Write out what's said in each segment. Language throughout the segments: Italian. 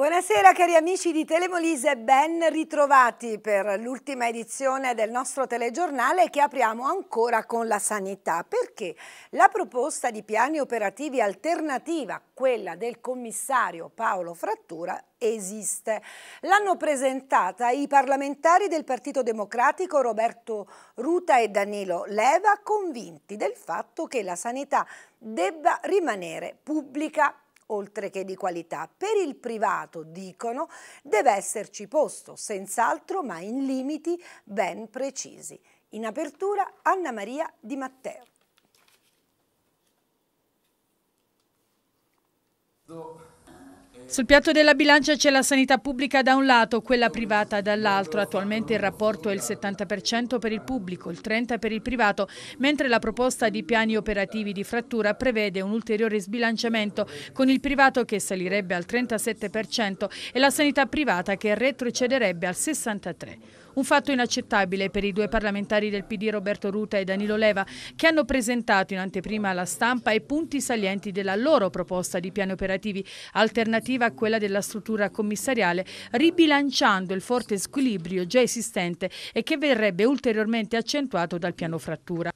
Buonasera cari amici di Telemolise, ben ritrovati per l'ultima edizione del nostro telegiornale che apriamo ancora con la sanità, perché la proposta di piani operativi alternativa, quella del commissario Paolo Frattura, esiste. L'hanno presentata i parlamentari del Partito Democratico Roberto Ruta e Danilo Leva, convinti del fatto che la sanità debba rimanere pubblica oltre che di qualità. Per il privato, dicono, deve esserci posto, senz'altro, ma in limiti ben precisi. In apertura Anna Maria Di Matteo. Sul piatto della bilancia c'è la sanità pubblica da un lato, quella privata dall'altro. Attualmente il rapporto è il 70% per il pubblico, il 30% per il privato, mentre la proposta di piani operativi di frattura prevede un ulteriore sbilanciamento con il privato che salirebbe al 37% e la sanità privata che retrocederebbe al 63%. Un fatto inaccettabile per i due parlamentari del PD Roberto Ruta e Danilo Leva che hanno presentato in anteprima alla stampa i punti salienti della loro proposta di piani operativi alternativa a quella della struttura commissariale ribilanciando il forte squilibrio già esistente e che verrebbe ulteriormente accentuato dal piano frattura.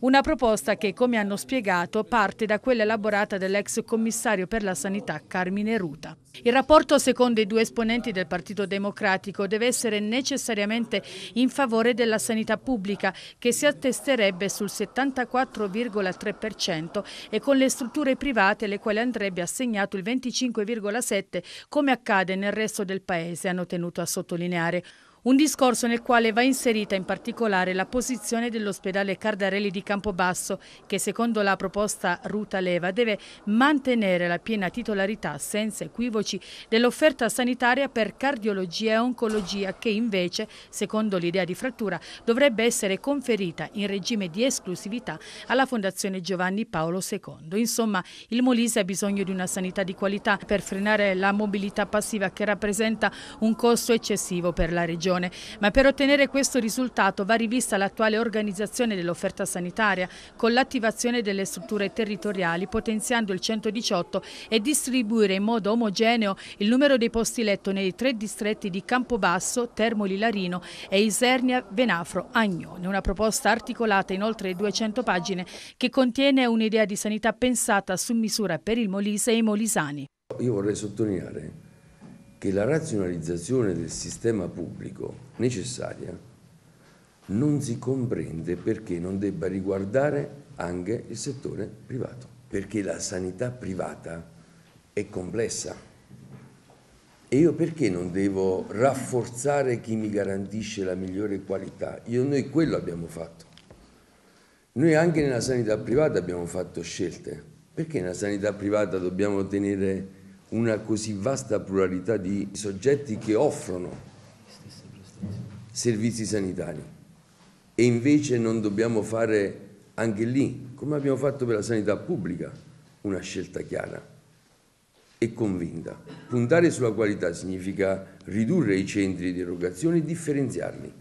Una proposta che, come hanno spiegato, parte da quella elaborata dall'ex commissario per la sanità Carmine Ruta. Il rapporto, secondo i due esponenti del Partito Democratico, deve essere necessariamente in favore della sanità pubblica, che si attesterebbe sul 74,3% e con le strutture private, le quali andrebbe assegnato il 25,7% come accade nel resto del Paese, hanno tenuto a sottolineare. Un discorso nel quale va inserita in particolare la posizione dell'ospedale Cardarelli di Campobasso che secondo la proposta Ruta Leva deve mantenere la piena titolarità senza equivoci dell'offerta sanitaria per cardiologia e oncologia che invece, secondo l'idea di frattura, dovrebbe essere conferita in regime di esclusività alla Fondazione Giovanni Paolo II. Insomma, il Molise ha bisogno di una sanità di qualità per frenare la mobilità passiva che rappresenta un costo eccessivo per la regione inclusione, ma per ottenere questo risultato va rivista l'attuale organizzazione dell'offerta sanitaria con l'attivazione delle strutture territoriali potenziando il 118 e distribuire in modo omogeneo il numero dei posti letto nei tre distretti di Campobasso, Termoli Larino e Isernia Venafro Agnone. Una proposta articolata in oltre 200 pagine che contiene un'idea di sanità pensata su misura per il Molise e i molisani. Io vorrei sottolineare che la razionalizzazione del sistema pubblico necessaria non si comprende perché non debba riguardare anche il settore privato, perché la sanità privata è complessa. E io perché non devo rafforzare chi mi garantisce la migliore qualità? Io, noi quello abbiamo fatto. Noi anche nella sanità privata abbiamo fatto scelte. Perché nella sanità privata dobbiamo tenere una così vasta pluralità di soggetti che offrono servizi sanitari e invece non dobbiamo fare anche lì, come abbiamo fatto per la sanità pubblica, una scelta chiara e convinta. Puntare sulla qualità significa ridurre i centri di erogazione e differenziarli.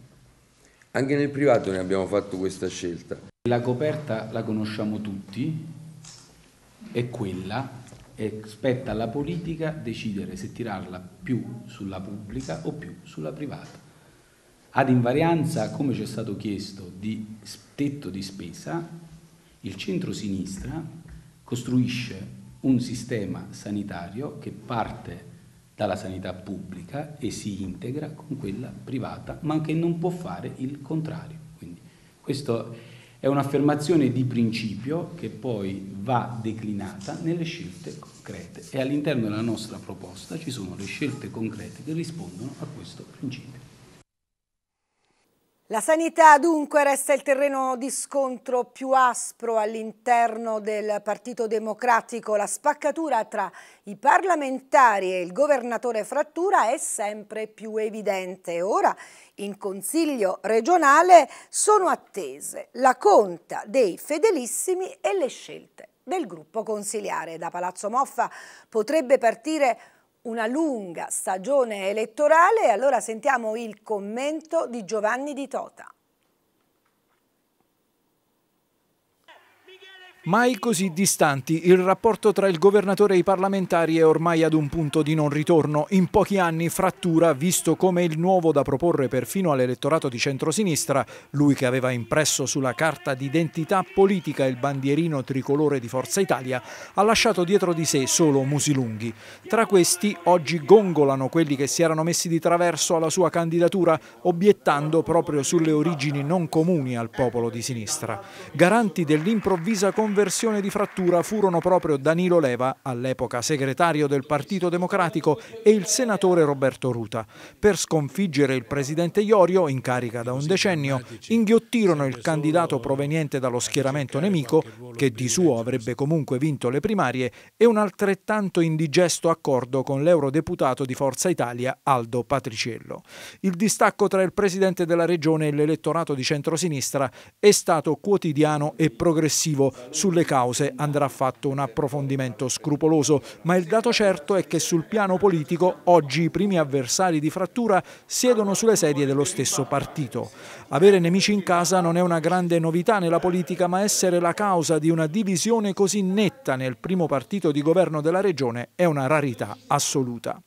Anche nel privato ne abbiamo fatto questa scelta. La coperta la conosciamo tutti, è quella e spetta alla politica decidere se tirarla più sulla pubblica o più sulla privata. Ad invarianza, come ci è stato chiesto, di tetto di spesa, il centro-sinistra costruisce un sistema sanitario che parte dalla sanità pubblica e si integra con quella privata, ma che non può fare il contrario. Quindi questo è è un'affermazione di principio che poi va declinata nelle scelte concrete e all'interno della nostra proposta ci sono le scelte concrete che rispondono a questo principio. La sanità dunque resta il terreno di scontro più aspro all'interno del Partito Democratico. La spaccatura tra i parlamentari e il governatore Frattura è sempre più evidente. Ora in Consiglio regionale sono attese la conta dei fedelissimi e le scelte del gruppo consiliare. Da Palazzo Moffa potrebbe partire un'altra una lunga stagione elettorale e allora sentiamo il commento di Giovanni Di Tota. Mai così distanti, il rapporto tra il governatore e i parlamentari è ormai ad un punto di non ritorno. In pochi anni frattura, visto come il nuovo da proporre perfino all'elettorato di centrosinistra, lui che aveva impresso sulla carta d'identità politica il bandierino tricolore di Forza Italia, ha lasciato dietro di sé solo Musilunghi. Tra questi, oggi gongolano quelli che si erano messi di traverso alla sua candidatura, obiettando proprio sulle origini non comuni al popolo di sinistra. Garanti dell'improvvisa conferenza conversione di frattura furono proprio Danilo Leva, all'epoca segretario del Partito Democratico, e il senatore Roberto Ruta. Per sconfiggere il presidente Iorio, in carica da un decennio, inghiottirono il candidato proveniente dallo schieramento nemico, che di suo avrebbe comunque vinto le primarie, e un altrettanto indigesto accordo con l'eurodeputato di Forza Italia Aldo Patriciello. Il distacco tra il presidente della regione e l'elettorato di centrosinistra è stato quotidiano e progressivo sulle cause andrà fatto un approfondimento scrupoloso, ma il dato certo è che sul piano politico oggi i primi avversari di frattura siedono sulle sedie dello stesso partito. Avere nemici in casa non è una grande novità nella politica, ma essere la causa di una divisione così netta nel primo partito di governo della regione è una rarità assoluta.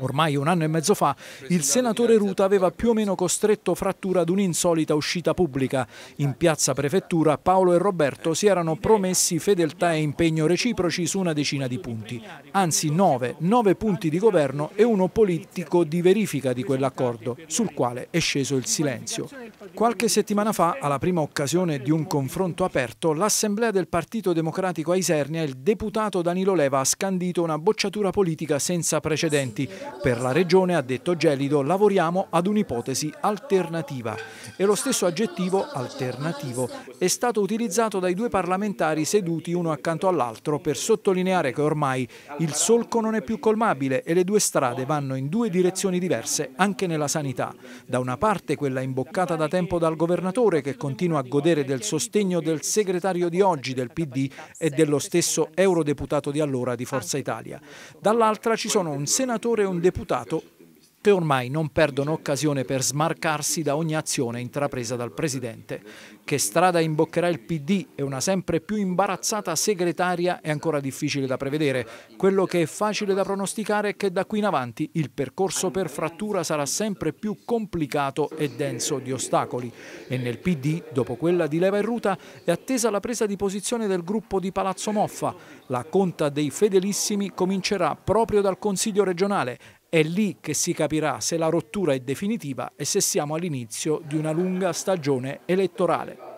Ormai un anno e mezzo fa il senatore Ruta aveva più o meno costretto Frattura ad un'insolita uscita pubblica. In piazza Prefettura Paolo e Roberto si erano promessi fedeltà e impegno reciproci su una decina di punti, anzi nove, nove punti di governo e uno politico di verifica di quell'accordo, sul quale è sceso il silenzio. Qualche settimana fa, alla prima occasione di un confronto aperto, l'Assemblea del Partito Democratico a Isernia, il deputato Danilo Leva ha scandito una bocciatura politica senza precedenti per la Regione, ha detto Gelido, lavoriamo ad un'ipotesi alternativa e lo stesso aggettivo alternativo è stato utilizzato dai due parlamentari seduti uno accanto all'altro per sottolineare che ormai il solco non è più colmabile e le due strade vanno in due direzioni diverse anche nella sanità. Da una parte quella imboccata da tempo dal governatore che continua a godere del sostegno del segretario di oggi del PD e dello stesso eurodeputato di allora di Forza Italia. Dall'altra ci sono un senatore e un un deputato che ormai non perdono occasione per smarcarsi da ogni azione intrapresa dal Presidente. Che strada imboccherà il PD e una sempre più imbarazzata segretaria è ancora difficile da prevedere. Quello che è facile da pronosticare è che da qui in avanti il percorso per frattura sarà sempre più complicato e denso di ostacoli. E nel PD, dopo quella di Leva e Ruta, è attesa la presa di posizione del gruppo di Palazzo Moffa. La conta dei fedelissimi comincerà proprio dal Consiglio regionale è lì che si capirà se la rottura è definitiva e se siamo all'inizio di una lunga stagione elettorale.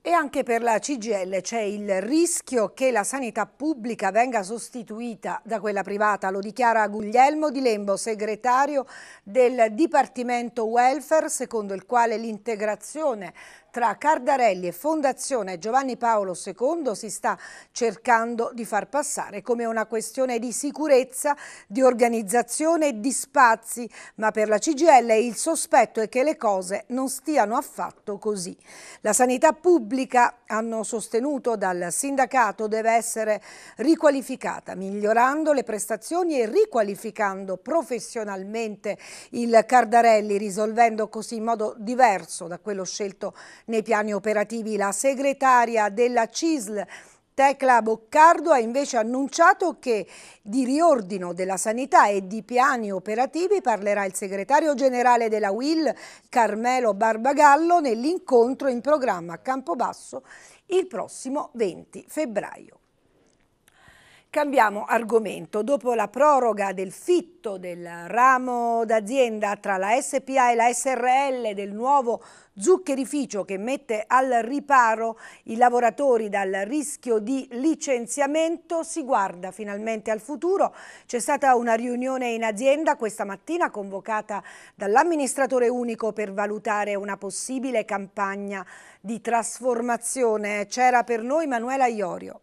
E anche per la CGL c'è il rischio che la sanità pubblica venga sostituita da quella privata, lo dichiara Guglielmo Di Lembo, segretario del Dipartimento Welfare, secondo il quale l'integrazione tra Cardarelli e Fondazione Giovanni Paolo II si sta cercando di far passare come una questione di sicurezza, di organizzazione e di spazi, ma per la CGL il sospetto è che le cose non stiano affatto così. La sanità pubblica, hanno sostenuto dal sindacato, deve essere riqualificata, migliorando le prestazioni e riqualificando professionalmente il Cardarelli, risolvendo così in modo diverso da quello scelto nei piani operativi la segretaria della CISL Tecla Boccardo ha invece annunciato che di riordino della sanità e di piani operativi parlerà il segretario generale della UIL Carmelo Barbagallo nell'incontro in programma a Campobasso il prossimo 20 febbraio. Cambiamo argomento. Dopo la proroga del fitto del ramo d'azienda tra la SPA e la SRL del nuovo zuccherificio che mette al riparo i lavoratori dal rischio di licenziamento, si guarda finalmente al futuro. C'è stata una riunione in azienda questa mattina convocata dall'amministratore unico per valutare una possibile campagna di trasformazione. C'era per noi Manuela Iorio.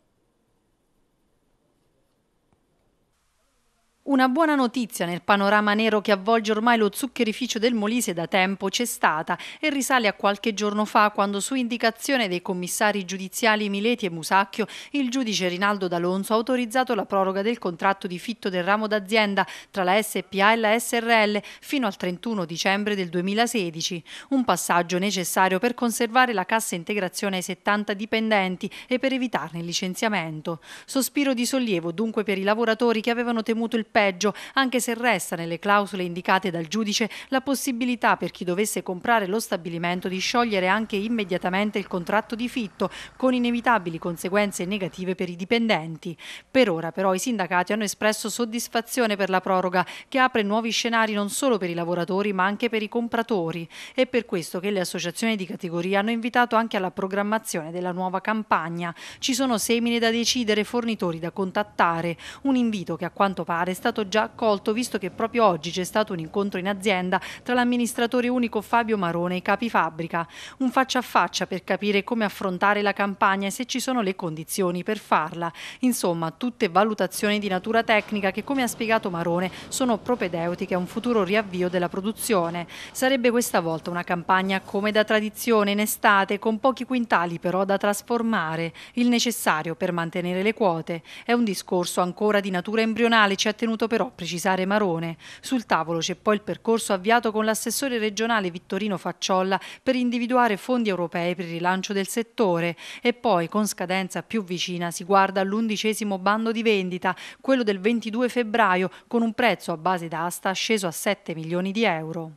Una buona notizia nel panorama nero che avvolge ormai lo zuccherificio del Molise da tempo c'è stata e risale a qualche giorno fa quando su indicazione dei commissari giudiziali Mileti e Musacchio il giudice Rinaldo D'Alonso ha autorizzato la proroga del contratto di fitto del ramo d'azienda tra la SPA e la SRL fino al 31 dicembre del 2016, un passaggio necessario per conservare la cassa integrazione ai 70 dipendenti e per evitarne il licenziamento. Sospiro di sollievo dunque per i lavoratori che avevano temuto il sorteggio, anche se resta nelle clausole indicate dal giudice la possibilità per chi dovesse comprare lo stabilimento di sciogliere anche immediatamente il contratto di fitto, con inevitabili conseguenze negative per i dipendenti. Per ora però i sindacati hanno espresso soddisfazione per la proroga, che apre nuovi scenari non solo per i lavoratori ma anche per i compratori. È per questo che le associazioni di categoria hanno invitato anche alla programmazione della nuova campagna. Ci sono semine da decidere, fornitori da contattare. Un invito che a quanto pare sta stato già accolto visto che proprio oggi c'è stato un incontro in azienda tra l'amministratore unico Fabio Marone e i capi fabbrica. Un faccia a faccia per capire come affrontare la campagna e se ci sono le condizioni per farla. Insomma, tutte valutazioni di natura tecnica che, come ha spiegato Marone, sono propedeutiche a un futuro riavvio della produzione. Sarebbe questa volta una campagna come da tradizione in estate, con pochi quintali però da trasformare, il necessario per mantenere le quote. È un discorso ancora di natura embrionale, ci ha tenuto ritenuto però precisare Marone. Sul tavolo c'è poi il percorso avviato con l'assessore regionale Vittorino Facciolla per individuare fondi europei per il rilancio del settore e poi con scadenza più vicina si guarda all'undicesimo bando di vendita, quello del 22 febbraio, con un prezzo a base d'asta sceso a 7 milioni di euro.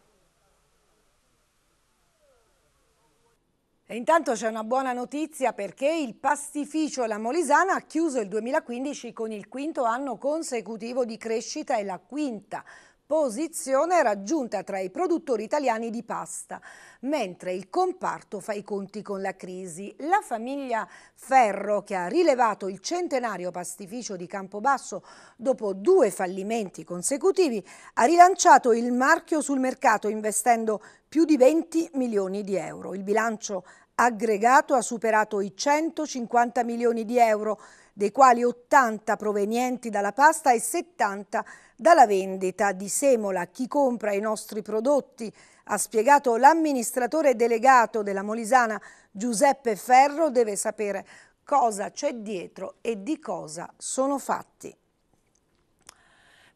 E intanto c'è una buona notizia perché il pastificio La Molisana ha chiuso il 2015 con il quinto anno consecutivo di crescita e la quinta posizione raggiunta tra i produttori italiani di pasta, mentre il comparto fa i conti con la crisi. La famiglia Ferro, che ha rilevato il centenario pastificio di Campobasso dopo due fallimenti consecutivi, ha rilanciato il marchio sul mercato investendo più di 20 milioni di euro. Il bilancio aggregato ha superato i 150 milioni di euro, dei quali 80 provenienti dalla pasta e 70 dalla vendita di semola. Chi compra i nostri prodotti, ha spiegato l'amministratore delegato della Molisana Giuseppe Ferro, deve sapere cosa c'è dietro e di cosa sono fatti.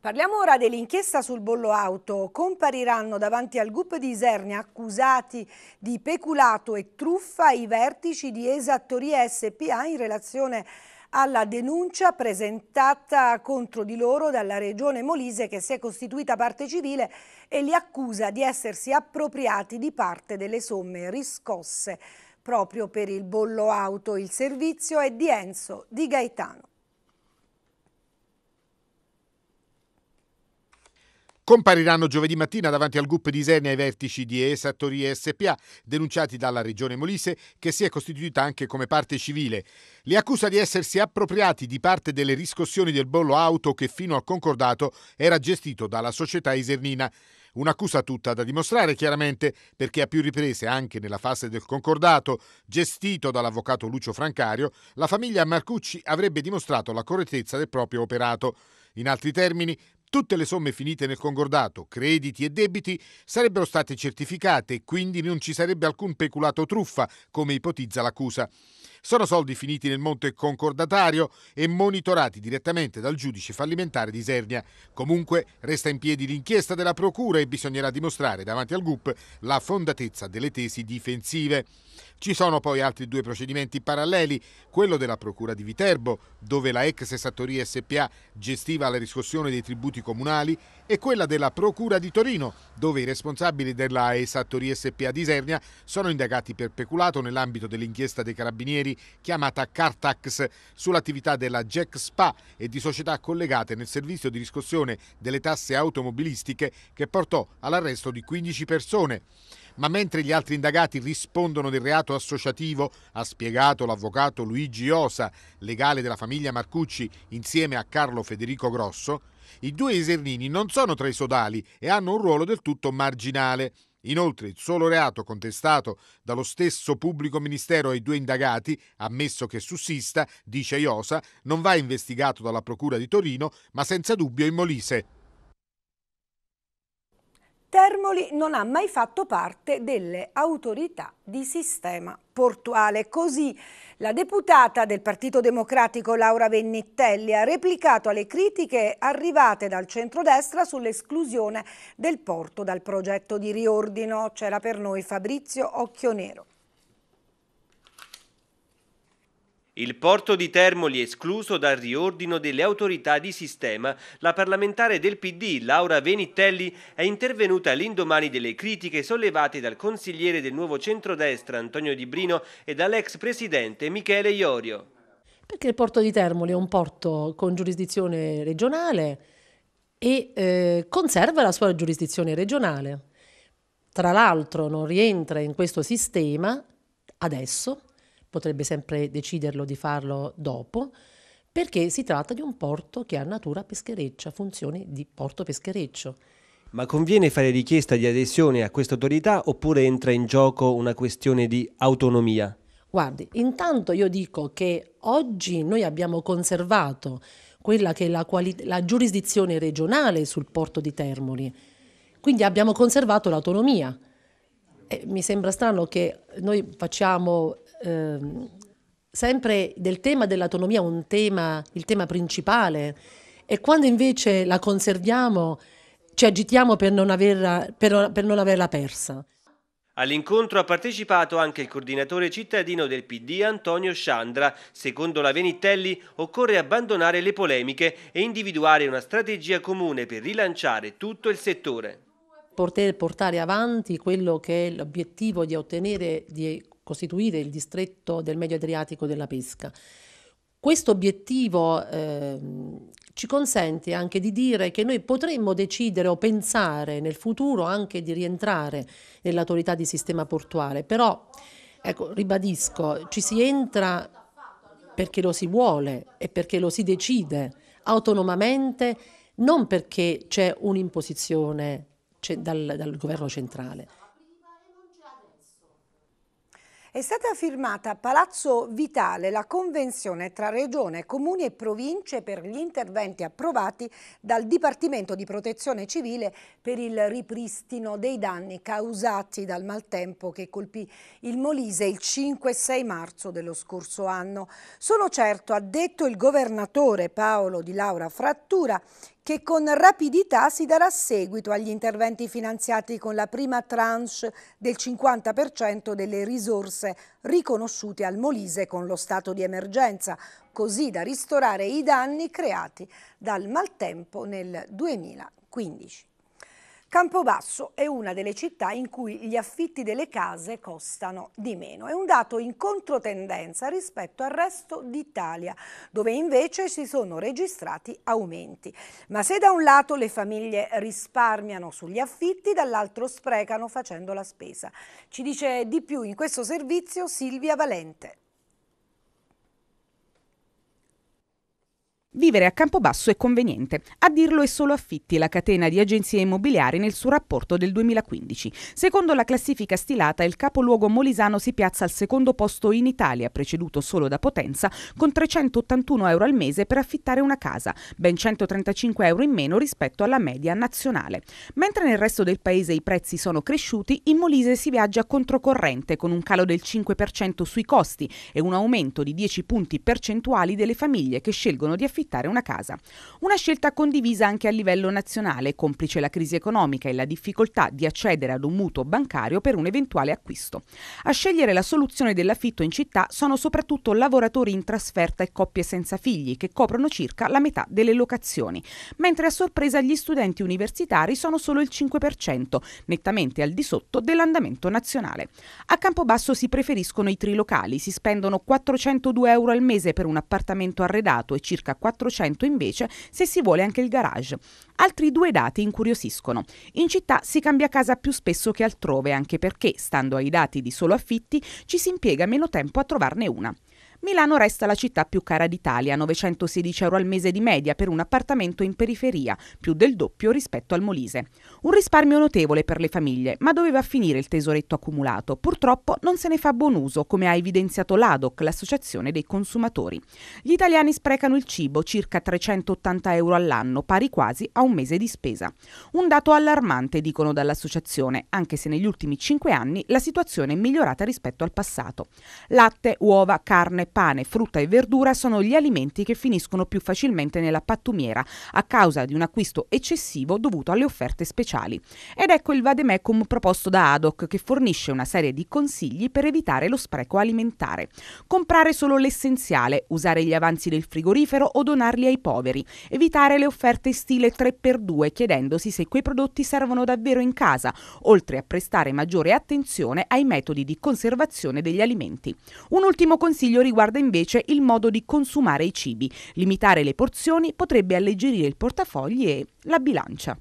Parliamo ora dell'inchiesta sul bollo auto. Compariranno davanti al GUP di Isernia accusati di peculato e truffa i vertici di Esattoria SPA in relazione alla denuncia presentata contro di loro dalla regione Molise che si è costituita parte civile e li accusa di essersi appropriati di parte delle somme riscosse proprio per il bollo auto. Il servizio è di Enzo Di Gaetano. Compariranno giovedì mattina davanti al GUP di Isernia ai vertici di ESA Tori SPA, denunciati dalla Regione Molise, che si è costituita anche come parte civile. Li accusa di essersi appropriati di parte delle riscossioni del bollo auto che fino al concordato era gestito dalla società isernina. Un'accusa tutta da dimostrare chiaramente perché a più riprese, anche nella fase del concordato gestito dall'avvocato Lucio Francario, la famiglia Marcucci avrebbe dimostrato la correttezza del proprio operato. In altri termini, Tutte le somme finite nel concordato, crediti e debiti, sarebbero state certificate e quindi non ci sarebbe alcun peculato truffa, come ipotizza l'accusa. Sono soldi finiti nel monte concordatario e monitorati direttamente dal giudice fallimentare di Isernia. Comunque resta in piedi l'inchiesta della Procura e bisognerà dimostrare davanti al GUP la fondatezza delle tesi difensive. Ci sono poi altri due procedimenti paralleli, quello della Procura di Viterbo, dove la ex Sattoria SPA gestiva la riscossione dei tributi comunali e quella della Procura di Torino, dove i responsabili della Esattori SPA di Isernia sono indagati per peculato nell'ambito dell'inchiesta dei carabinieri chiamata Cartax sull'attività della Jack Spa e di società collegate nel servizio di riscossione delle tasse automobilistiche che portò all'arresto di 15 persone ma mentre gli altri indagati rispondono del reato associativo, ha spiegato l'avvocato Luigi Osa, legale della famiglia Marcucci, insieme a Carlo Federico Grosso, i due esernini non sono tra i sodali e hanno un ruolo del tutto marginale. Inoltre, il solo reato contestato dallo stesso pubblico ministero ai due indagati, ammesso che sussista, dice Iosa, non va investigato dalla Procura di Torino, ma senza dubbio in Molise. Termoli non ha mai fatto parte delle autorità di sistema portuale. Così la deputata del Partito Democratico Laura Vennitelli ha replicato alle critiche arrivate dal centrodestra sull'esclusione del porto dal progetto di riordino. C'era per noi Fabrizio Occhionero. Il porto di Termoli escluso dal riordino delle autorità di sistema, la parlamentare del PD Laura Venitelli è intervenuta all'indomani delle critiche sollevate dal consigliere del nuovo centrodestra Antonio Di Brino e dall'ex presidente Michele Iorio. Perché il porto di Termoli è un porto con giurisdizione regionale e eh, conserva la sua giurisdizione regionale. Tra l'altro non rientra in questo sistema adesso potrebbe sempre deciderlo di farlo dopo, perché si tratta di un porto che ha natura peschereccia, funzioni di porto peschereccio. Ma conviene fare richiesta di adesione a questa autorità oppure entra in gioco una questione di autonomia? Guardi, intanto io dico che oggi noi abbiamo conservato quella che è la, la giurisdizione regionale sul porto di Termoli, quindi abbiamo conservato l'autonomia. Eh, mi sembra strano che noi facciamo Ehm, sempre del tema dell'autonomia un tema, il tema principale e quando invece la conserviamo ci agitiamo per non averla, per, per non averla persa. All'incontro ha partecipato anche il coordinatore cittadino del PD Antonio Sciandra. Secondo la Venitelli occorre abbandonare le polemiche e individuare una strategia comune per rilanciare tutto il settore. Poter portare avanti quello che è l'obiettivo di ottenere di costituire il distretto del Medio Adriatico della pesca. Questo obiettivo eh, ci consente anche di dire che noi potremmo decidere o pensare nel futuro anche di rientrare nell'autorità di sistema portuale, però ecco, ribadisco, ci si entra perché lo si vuole e perché lo si decide autonomamente, non perché c'è un'imposizione dal, dal governo centrale. È stata firmata a Palazzo Vitale la convenzione tra Regione, Comuni e Province per gli interventi approvati dal Dipartimento di Protezione Civile per il ripristino dei danni causati dal maltempo che colpì il Molise il 5 e 6 marzo dello scorso anno. Sono certo, ha detto il governatore Paolo Di Laura Frattura, che con rapidità si darà seguito agli interventi finanziati con la prima tranche del 50% delle risorse riconosciute al Molise con lo stato di emergenza, così da ristorare i danni creati dal maltempo nel 2015. Campobasso è una delle città in cui gli affitti delle case costano di meno. È un dato in controtendenza rispetto al resto d'Italia, dove invece si sono registrati aumenti. Ma se da un lato le famiglie risparmiano sugli affitti, dall'altro sprecano facendo la spesa. Ci dice di più in questo servizio Silvia Valente. Vivere a Campobasso è conveniente. A dirlo è solo Affitti, la catena di agenzie immobiliari, nel suo rapporto del 2015. Secondo la classifica stilata, il capoluogo molisano si piazza al secondo posto in Italia, preceduto solo da Potenza, con 381 euro al mese per affittare una casa, ben 135 euro in meno rispetto alla media nazionale. Mentre nel resto del paese i prezzi sono cresciuti, in Molise si viaggia controcorrente, con un calo del 5% sui costi e un aumento di 10 punti percentuali delle famiglie che scelgono di affittare affittare una casa. Una scelta condivisa anche a livello nazionale, complice la crisi economica e la difficoltà di accedere ad un mutuo bancario per un eventuale acquisto. A scegliere la soluzione dell'affitto in città sono soprattutto lavoratori in trasferta e coppie senza figli, che coprono circa la metà delle locazioni, mentre a sorpresa gli studenti universitari sono solo il 5%, nettamente al di sotto dell'andamento nazionale. A Campobasso si preferiscono i trilocali, si spendono 402 euro al mese per un appartamento arredato e circa 4 400 invece se si vuole anche il garage. Altri due dati incuriosiscono. In città si cambia casa più spesso che altrove, anche perché, stando ai dati di solo affitti, ci si impiega meno tempo a trovarne una. Milano resta la città più cara d'Italia, 916 euro al mese di media per un appartamento in periferia, più del doppio rispetto al Molise. Un risparmio notevole per le famiglie, ma doveva finire il tesoretto accumulato. Purtroppo non se ne fa buon uso, come ha evidenziato l'ADOC, l'associazione dei consumatori. Gli italiani sprecano il cibo, circa 380 euro all'anno, pari quasi a un mese di spesa. Un dato allarmante, dicono dall'associazione, anche se negli ultimi 5 anni la situazione è migliorata rispetto al passato. Latte, uova, carne, pane, frutta e verdura sono gli alimenti che finiscono più facilmente nella pattumiera a causa di un acquisto eccessivo dovuto alle offerte speciali. Ed ecco il vademecum proposto da ADOC che fornisce una serie di consigli per evitare lo spreco alimentare. Comprare solo l'essenziale, usare gli avanzi del frigorifero o donarli ai poveri, evitare le offerte stile 3x2 chiedendosi se quei prodotti servono davvero in casa, oltre a prestare maggiore attenzione ai metodi di conservazione degli alimenti. Un ultimo consiglio riguarda riguarda invece il modo di consumare i cibi. Limitare le porzioni potrebbe alleggerire il portafogli e la bilancia.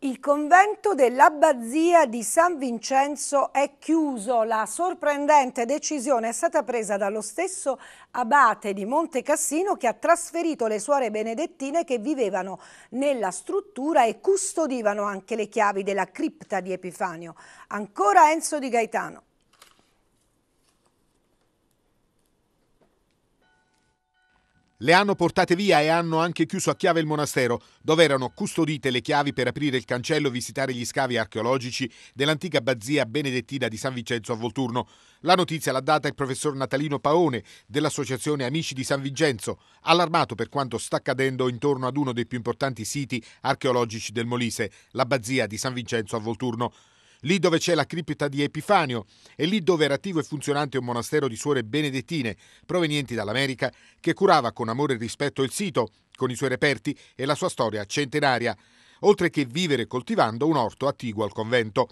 Il convento dell'abbazia di San Vincenzo è chiuso. La sorprendente decisione è stata presa dallo stesso abate di Monte Cassino che ha trasferito le suore benedettine che vivevano nella struttura e custodivano anche le chiavi della cripta di Epifanio. Ancora Enzo di Gaetano. Le hanno portate via e hanno anche chiuso a chiave il monastero, dove erano custodite le chiavi per aprire il cancello e visitare gli scavi archeologici dell'antica abbazia benedettina di San Vincenzo a Volturno. La notizia l'ha data il professor Natalino Paone dell'associazione Amici di San Vincenzo, allarmato per quanto sta accadendo intorno ad uno dei più importanti siti archeologici del Molise, l'abbazia di San Vincenzo a Volturno lì dove c'è la cripta di Epifanio e lì dove era attivo e funzionante un monastero di suore benedettine provenienti dall'America che curava con amore e rispetto il sito, con i suoi reperti e la sua storia centenaria, oltre che vivere coltivando un orto attiguo al convento.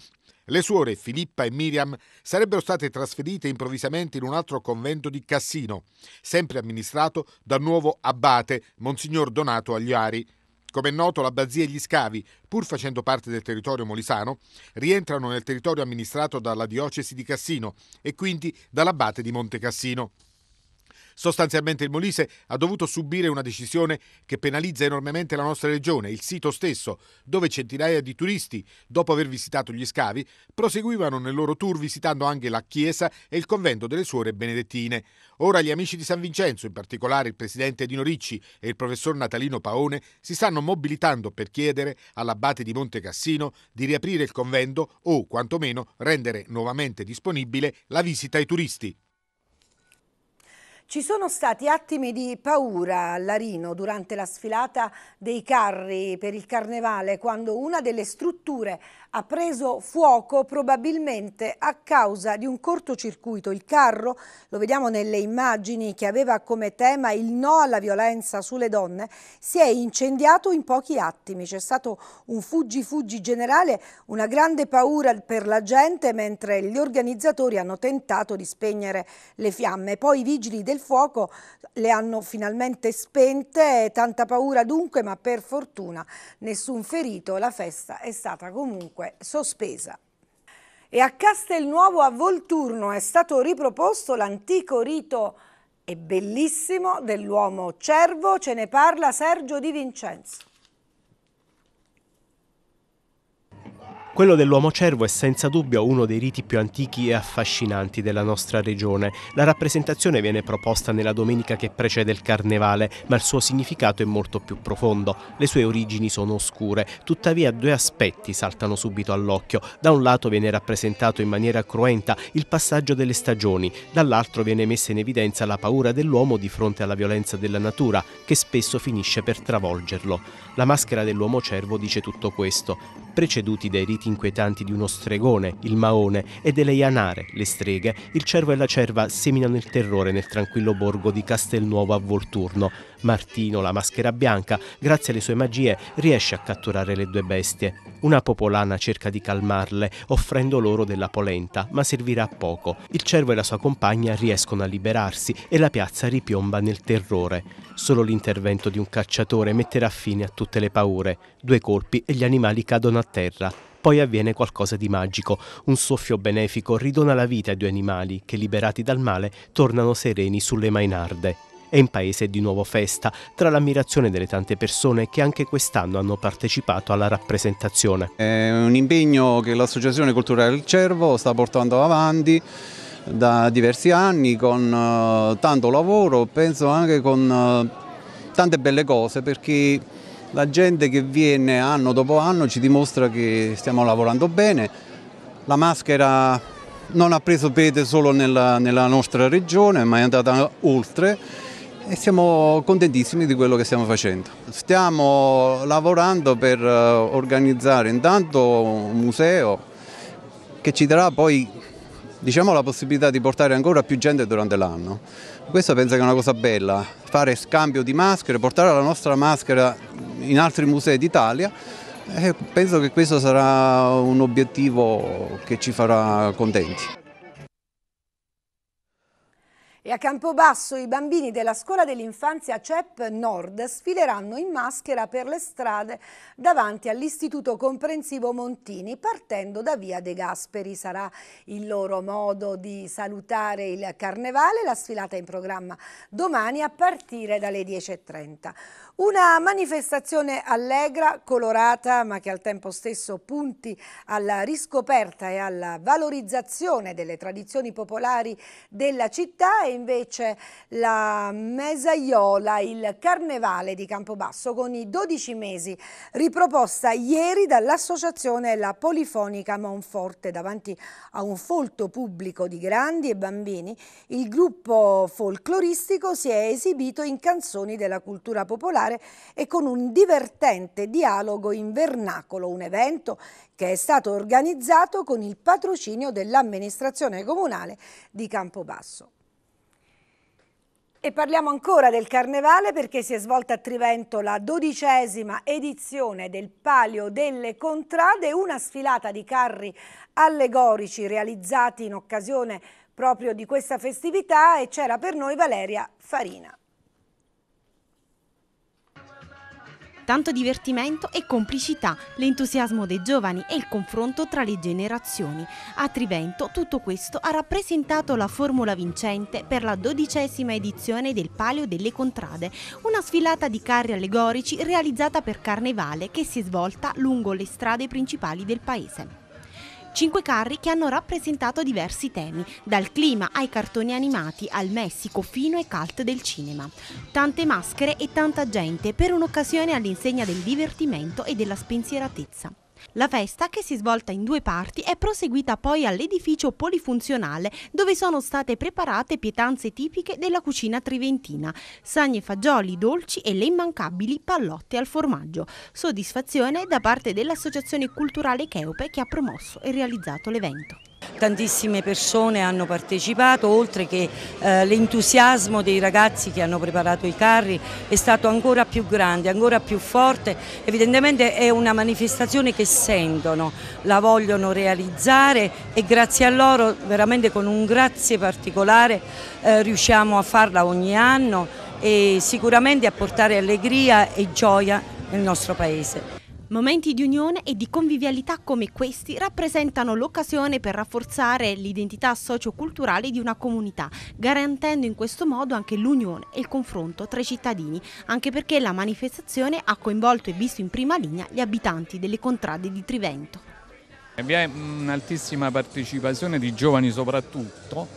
Le suore Filippa e Miriam sarebbero state trasferite improvvisamente in un altro convento di Cassino, sempre amministrato dal nuovo abate, Monsignor Donato Agliari. Come è noto, l'abbazia e gli scavi, pur facendo parte del territorio molisano, rientrano nel territorio amministrato dalla diocesi di Cassino e quindi dall'abate di Monte Cassino. Sostanzialmente il Molise ha dovuto subire una decisione che penalizza enormemente la nostra regione, il sito stesso, dove centinaia di turisti, dopo aver visitato gli scavi, proseguivano nel loro tour visitando anche la chiesa e il convento delle suore benedettine. Ora gli amici di San Vincenzo, in particolare il presidente Dino Ricci e il professor Natalino Paone, si stanno mobilitando per chiedere all'abate di Monte Cassino di riaprire il convento o quantomeno rendere nuovamente disponibile la visita ai turisti. Ci sono stati attimi di paura a Larino durante la sfilata dei carri per il carnevale quando una delle strutture ha preso fuoco probabilmente a causa di un cortocircuito. Il carro, lo vediamo nelle immagini, che aveva come tema il no alla violenza sulle donne, si è incendiato in pochi attimi. C'è stato un fuggi-fuggi generale, una grande paura per la gente, mentre gli organizzatori hanno tentato di spegnere le fiamme. Poi i vigili del fuoco le hanno finalmente spente, tanta paura dunque, ma per fortuna nessun ferito. La festa è stata comunque dunque sospesa. E a Castelnuovo a Volturno è stato riproposto l'antico rito e bellissimo dell'uomo cervo, ce ne parla Sergio Di Vincenzo. Quello dell'uomo cervo è senza dubbio uno dei riti più antichi e affascinanti della nostra regione. La rappresentazione viene proposta nella domenica che precede il carnevale, ma il suo significato è molto più profondo. Le sue origini sono oscure, tuttavia due aspetti saltano subito all'occhio. Da un lato viene rappresentato in maniera cruenta il passaggio delle stagioni, dall'altro viene messa in evidenza la paura dell'uomo di fronte alla violenza della natura, che spesso finisce per travolgerlo. La maschera dell'uomo cervo dice tutto questo, preceduti dai riti volti inquietanti di uno stregone, il maone, e delle ianare, le streghe, il cervo e la cerva seminano il terrore nel tranquillo borgo di Castelnuovo a Volturno. Martino, la maschera bianca, grazie alle sue magie, riesce a catturare le due bestie. Una popolana cerca di calmarle, offrendo loro della polenta, ma servirà a poco. Il cervo e la sua compagna riescono a liberarsi e la piazza ripiomba nel terrore. Solo l'intervento di un cacciatore metterà fine a tutte le paure. Due colpi e gli animali cadono a terra. Poi avviene qualcosa di magico, un soffio benefico ridona la vita ai due animali che liberati dal male tornano sereni sulle mainarde. E in paese è di nuovo festa, tra l'ammirazione delle tante persone che anche quest'anno hanno partecipato alla rappresentazione. È un impegno che l'Associazione Culturale del Cervo sta portando avanti da diversi anni con eh, tanto lavoro, penso anche con eh, tante belle cose perché la gente che viene anno dopo anno ci dimostra che stiamo lavorando bene, la maschera non ha preso pede solo nella, nella nostra regione ma è andata oltre e siamo contentissimi di quello che stiamo facendo. Stiamo lavorando per eh, organizzare intanto un museo che ci darà poi diciamo, la possibilità di portare ancora più gente durante l'anno. Questa penso che è una cosa bella, fare scambio di maschere, portare la nostra maschera in altri musei d'Italia penso che questo sarà un obiettivo che ci farà contenti. E a Campobasso i bambini della scuola dell'infanzia CEP Nord sfileranno in maschera per le strade davanti all'istituto comprensivo Montini partendo da via De Gasperi. Sarà il loro modo di salutare il carnevale, la sfilata in programma domani a partire dalle 10.30. Una manifestazione allegra, colorata ma che al tempo stesso punti alla riscoperta e alla valorizzazione delle tradizioni popolari della città e invece la Mesaiola, il Carnevale di Campobasso con i 12 mesi, riproposta ieri dall'associazione La Polifonica Monforte davanti a un folto pubblico di grandi e bambini. Il gruppo folcloristico si è esibito in canzoni della cultura popolare e con un divertente dialogo in vernacolo, un evento che è stato organizzato con il patrocinio dell'amministrazione comunale di Campobasso. E parliamo ancora del Carnevale perché si è svolta a Trivento la dodicesima edizione del Palio delle Contrade, una sfilata di carri allegorici realizzati in occasione proprio di questa festività e c'era per noi Valeria Farina. Tanto divertimento e complicità, l'entusiasmo dei giovani e il confronto tra le generazioni. A Trivento tutto questo ha rappresentato la formula vincente per la dodicesima edizione del Palio delle Contrade, una sfilata di carri allegorici realizzata per Carnevale che si è svolta lungo le strade principali del paese. Cinque carri che hanno rappresentato diversi temi, dal clima ai cartoni animati, al Messico fino ai cult del cinema. Tante maschere e tanta gente per un'occasione all'insegna del divertimento e della spensieratezza. La festa, che si svolta in due parti, è proseguita poi all'edificio polifunzionale dove sono state preparate pietanze tipiche della cucina triventina, sagne fagioli dolci e le immancabili pallotte al formaggio. Soddisfazione da parte dell'Associazione Culturale Cheope che ha promosso e realizzato l'evento. Tantissime persone hanno partecipato, oltre che eh, l'entusiasmo dei ragazzi che hanno preparato i carri è stato ancora più grande, ancora più forte. Evidentemente è una manifestazione che sentono, la vogliono realizzare e grazie a loro, veramente con un grazie particolare, eh, riusciamo a farla ogni anno e sicuramente a portare allegria e gioia nel nostro Paese. Momenti di unione e di convivialità come questi rappresentano l'occasione per rafforzare l'identità socioculturale di una comunità, garantendo in questo modo anche l'unione e il confronto tra i cittadini, anche perché la manifestazione ha coinvolto e visto in prima linea gli abitanti delle contrade di Trivento. Vi è un'altissima partecipazione di giovani soprattutto,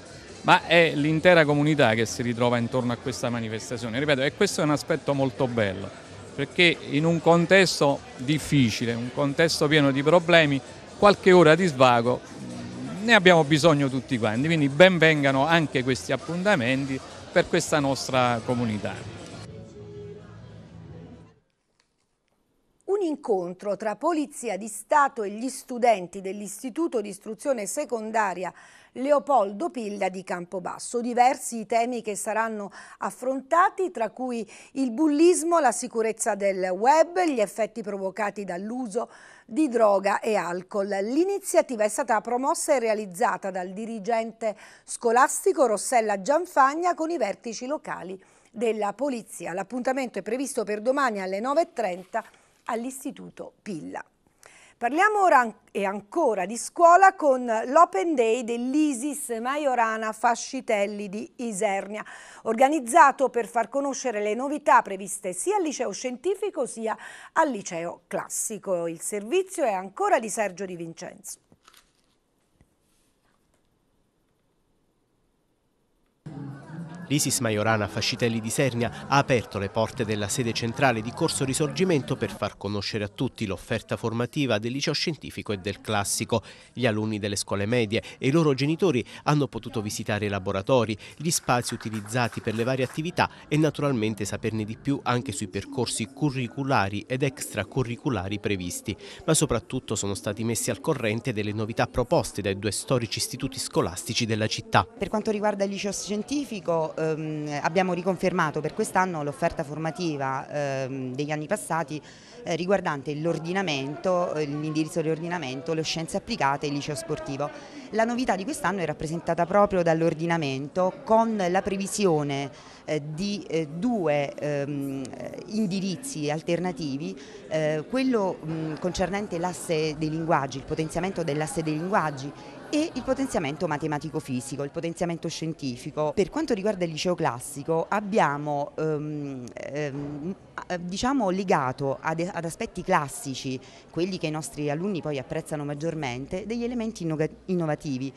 ma è l'intera comunità che si ritrova intorno a questa manifestazione. Ripeto, e questo è un aspetto molto bello perché in un contesto difficile, un contesto pieno di problemi, qualche ora di svago mm, ne abbiamo bisogno tutti quanti, quindi ben vengano anche questi appuntamenti per questa nostra comunità. Un incontro tra Polizia di Stato e gli studenti dell'Istituto di Istruzione Secondaria Leopoldo Pilla di Campobasso. Diversi i temi che saranno affrontati, tra cui il bullismo, la sicurezza del web, gli effetti provocati dall'uso di droga e alcol. L'iniziativa è stata promossa e realizzata dal dirigente scolastico Rossella Gianfagna con i vertici locali della Polizia. L'appuntamento è previsto per domani alle 9.30 all'Istituto Pilla. Parliamo ora e ancora di scuola con l'Open Day dell'Isis Maiorana Fascitelli di Isernia, organizzato per far conoscere le novità previste sia al liceo scientifico sia al liceo classico. Il servizio è ancora di Sergio Di Vincenzo. L'Isis Maiorana Fascitelli di Sernia ha aperto le porte della sede centrale di Corso Risorgimento per far conoscere a tutti l'offerta formativa del liceo scientifico e del classico. Gli alunni delle scuole medie e i loro genitori hanno potuto visitare i laboratori, gli spazi utilizzati per le varie attività e naturalmente saperne di più anche sui percorsi curriculari ed extracurriculari previsti. Ma soprattutto sono stati messi al corrente delle novità proposte dai due storici istituti scolastici della città. Per quanto riguarda il liceo scientifico ehm, abbiamo riconfermato per quest'anno l'offerta formativa ehm, degli anni passati eh, riguardante l'ordinamento, eh, l'indirizzo dell'ordinamento, le scienze applicate e il liceo sportivo. La novità di quest'anno è rappresentata proprio dall'ordinamento con la previsione eh, di eh, due ehm, indirizzi alternativi, quello mh, concernente l'asse dei linguaggi, il potenziamento dell'asse dei linguaggi e il potenziamento matematico-fisico, il potenziamento scientifico. Per quanto riguarda il liceo classico abbiamo ehm, ehm, diciamo legato ad, ad, aspetti classici, quelli che i nostri alunni poi apprezzano maggiormente, degli elementi innovativi.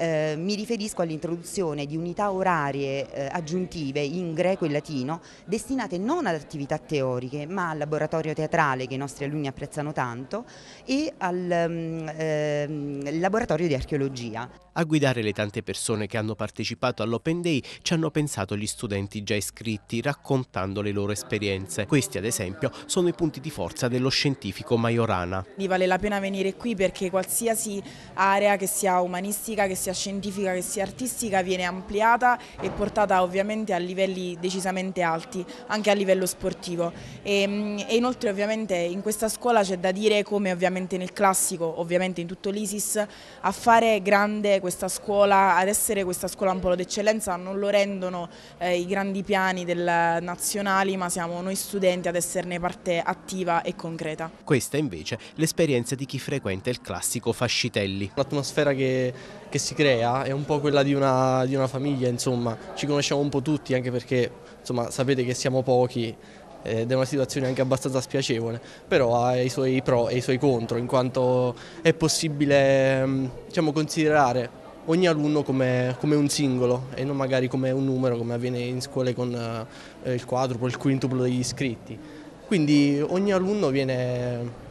Eh, mi riferisco all'introduzione di unità orarie eh, aggiuntive in greco e latino destinate non ad attività teoriche ma al laboratorio teatrale che i nostri alunni apprezzano tanto e al um, laboratorio di archeologia. A guidare le tante persone che hanno partecipato all'Open Day ci hanno pensato gli studenti già iscritti raccontando le loro esperienze. Questi ad esempio sono i punti di forza dello scientifico Majorana. Vale la pena venire qui perché qualsiasi area che sia umanistica, che sia sia scientifica che sia artistica viene ampliata e portata ovviamente a livelli decisamente alti, anche a livello sportivo. E, ehm, e inoltre ovviamente in questa scuola c'è da dire come ovviamente nel classico, ovviamente in tutto l'ISIS, a fare grande questa scuola, ad essere questa scuola un polo d'eccellenza non lo rendono eh, i grandi piani del, nazionali, ma siamo noi studenti ad esserne parte attiva e concreta. Questa invece l'esperienza di chi frequenta il classico Fascitelli. L'atmosfera che che si crea è un po' quella di una, di una famiglia, insomma, ci conosciamo un po' tutti anche perché insomma, sapete che siamo pochi eh, ed è una situazione anche abbastanza spiacevole, però ha i suoi pro e i suoi contro, in quanto è possibile mm, diciamo, considerare ogni alunno come, come, un singolo e non magari come un numero come avviene in scuole con eh, il quadruplo, il quintuplo degli iscritti. Quindi ogni alunno viene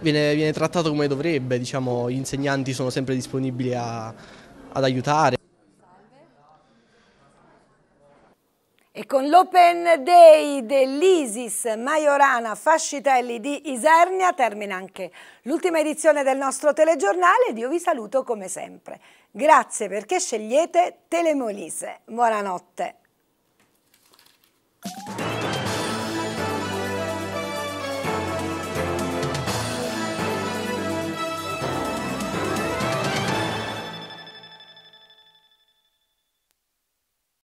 viene, viene trattato come dovrebbe, diciamo, gli insegnanti sono sempre disponibili a, ad aiutare. E con l'Open Day dell'Isis Maiorana Fascitelli di Isernia termina anche l'ultima edizione del nostro telegiornale ed io vi saluto come sempre. Grazie perché scegliete Telemolise. Buonanotte.